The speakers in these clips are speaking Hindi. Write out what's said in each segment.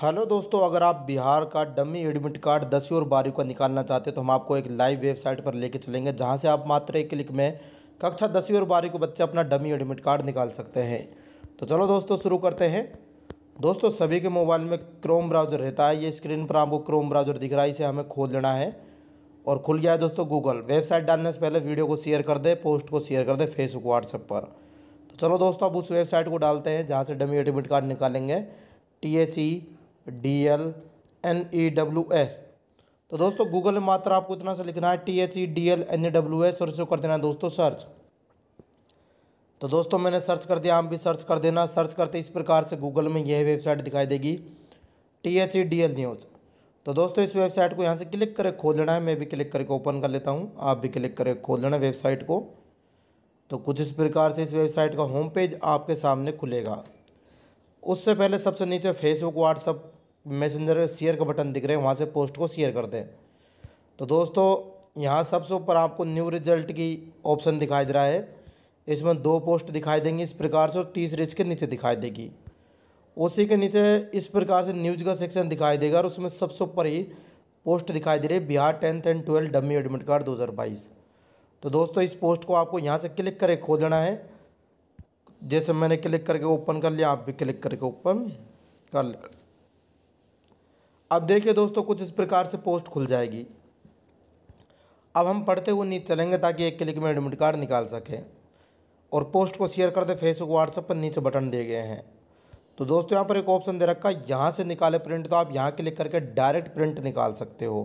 हेलो दोस्तों अगर आप बिहार का डमी एडमिट कार्ड दसवीं और बारहवीं का निकालना चाहते हैं तो हम आपको एक लाइव वेबसाइट पर लेके चलेंगे जहां से आप मात्र एक क्लिक में कक्षा दसवीं और बारहवीं को बच्चे अपना डमी एडमिट कार्ड निकाल सकते हैं तो चलो दोस्तों शुरू करते हैं दोस्तों सभी के मोबाइल में क्रोम ब्राउज़र रहता है ये स्क्रीन पर आपको क्रोम ब्राउज़र दिख रहा है इसे हमें खोल लेना है और खुल गया है दोस्तों गूगल वेबसाइट डालने से पहले वीडियो को शेयर कर दे पोस्ट को शेयर कर दे फेसबुक व्हाट्सएप पर तो चलो दोस्तों अब उस वेबसाइट को डालते हैं जहाँ से डमी एडमिट कार्ड निकालेंगे T H E D L N E W S तो दोस्तों गूगल में मात्र आपको इतना सा लिखना है T H E D L N E W S और इसको कर देना है दोस्तों सर्च तो दोस्तों मैंने सर्च कर दिया आप भी सर्च कर देना सर्च करते इस प्रकार से गूगल में यह वेबसाइट दिखाई देगी T H E D L news तो दोस्तों इस वेबसाइट को यहाँ से क्लिक करके खोल लेना है मैं भी क्लिक करके ओपन कर लेता हूँ आप भी क्लिक करके खोल लेना वेबसाइट को तो कुछ इस प्रकार से इस वेबसाइट का होम पेज आपके सामने खुलेगा उससे पहले सबसे नीचे फेसबुक व्हाट्सअप मैसेंजर शेयर का बटन दिख रहे हैं वहाँ से पोस्ट को शेयर कर दें तो दोस्तों यहाँ सबसे ऊपर आपको न्यू रिजल्ट की ऑप्शन दिखाई दे रहा है इसमें दो पोस्ट दिखाई देंगी इस प्रकार से और तीसरी इसके नीचे दिखाई देगी उसी के नीचे इस प्रकार से न्यूज़ का सेक्शन दिखाई देगा और उसमें सबसे ऊपर ही पोस्ट दिखाई दे रही है Bihar tenth and twelfth dummy admit card 2022 तो दोस्तों इस पोस्ट को आपको यहाँ से क्लिक करके खोलना है जैसे मैंने क्लिक करके ओपन कर लिया आप भी क्लिक करके ओपन कर अब देखिए दोस्तों कुछ इस प्रकार से पोस्ट खुल जाएगी अब हम पढ़ते हुए नीचे चलेंगे ताकि एक क्लिक में एडमिट कार्ड निकाल सकें और पोस्ट को शेयर कर दे फेसबुक व्हाट्सएप पर नीचे बटन दिए गए हैं तो दोस्तों यहाँ पर एक ऑप्शन दे रखा है यहाँ से निकाले प्रिंट तो आप यहाँ क्लिक करके डायरेक्ट प्रिंट निकाल सकते हो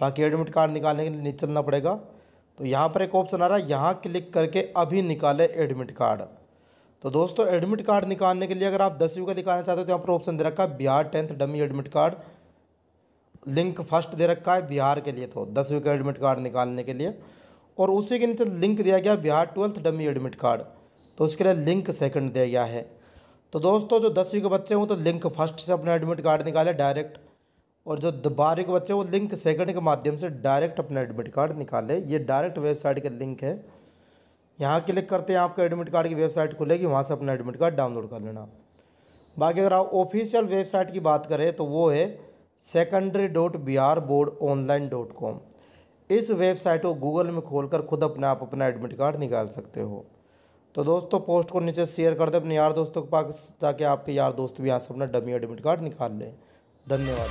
बाकी एडमिट कार्ड निकालने के लिए नीचे चलना पड़ेगा तो यहाँ पर एक ऑप्शन आ रहा है यहाँ क्लिक करके अभी निकाले एडमिट कार्ड तो दोस्तों एडमिट कार्ड निकालने के लिए अगर आप दसवीं का निकालना चाहते हो तो यहाँ पर ऑप्शन दे रखा है Bihar tenth dummy admit card link first दे रखा है बिहार के लिए तो दसवीं का एडमिट कार्ड निकालने के लिए और उसी के नीचे लिंक दिया गया Bihar twelfth dummy admit card तो उसके लिए लिंक सेकंड दिया गया है तो दोस्तों जो दसवीं के बच्चे हों तो लिंक फर्स्ट से अपना एडमिट कार्ड निकाले डायरेक्ट और जो बारहवीं के बच्चे वो लिंक सेकंड के माध्यम से डायरेक्ट अपना एडमिट कार्ड निकाले ये डायरेक्ट वेबसाइट का लिंक है यहाँ क्लिक करते हैं आपका एडमिट कार्ड की वेबसाइट खुलेगी वहाँ से अपना एडमिट कार्ड डाउनलोड कर लेना बाकी अगर आप ऑफिशियल वेबसाइट की बात करें तो वो है secondary dot Bihar board online dot com इस वेबसाइट को गूगल में खोलकर खुद अपने आप अपना एडमिट कार्ड निकाल सकते हो तो दोस्तों पोस्ट को नीचे शेयर कर दे अपने यार दोस्तों के पास ताकि आपके यार दोस्त भी यहाँ से अपना डमी एडमिट कार्ड निकाल लें धन्यवाद